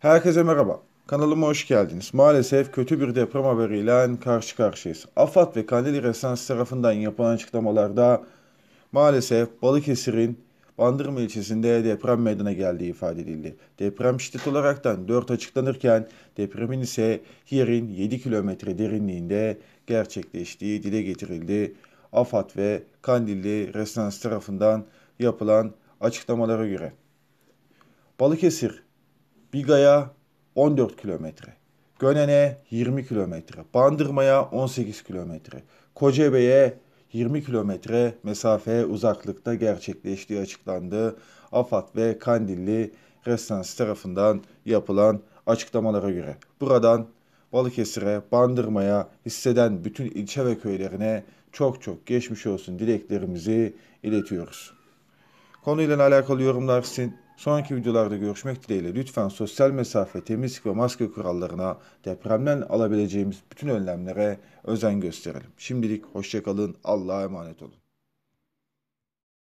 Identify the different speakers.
Speaker 1: Herkese merhaba. Kanalıma hoş geldiniz. Maalesef kötü bir deprem haberiyle karşı karşıyayız. AFAD ve Kandil Resans tarafından yapılan açıklamalarda maalesef Balıkesir'in Bandırma ilçesinde deprem meydana geldiği ifade edildi. Deprem şiddet olaraktan 4 açıklanırken depremin ise yerin 7 kilometre derinliğinde gerçekleştiği dile getirildi. AFAD ve Kandilli Resans tarafından yapılan açıklamalara göre. Balıkesir Biga'ya 14 kilometre. Gönen'e 20 kilometre. Bandırma'ya 18 kilometre. Kocabe'ye 20 kilometre mesafe uzaklıkta gerçekleştiği açıklandı. AFAD ve Kandilli Restans tarafından yapılan açıklamalara göre. Buradan Balıkesir'e, Bandırma'ya, hisseden bütün ilçe ve köylerine çok çok geçmiş olsun dileklerimizi iletiyoruz. Konuyla alakalı yorumlar sizin Sonraki videolarda görüşmek dileğiyle lütfen sosyal mesafe, temizlik ve maske kurallarına, depremden alabileceğimiz bütün önlemlere özen gösterelim. Şimdilik hoşçakalın, Allah'a emanet olun.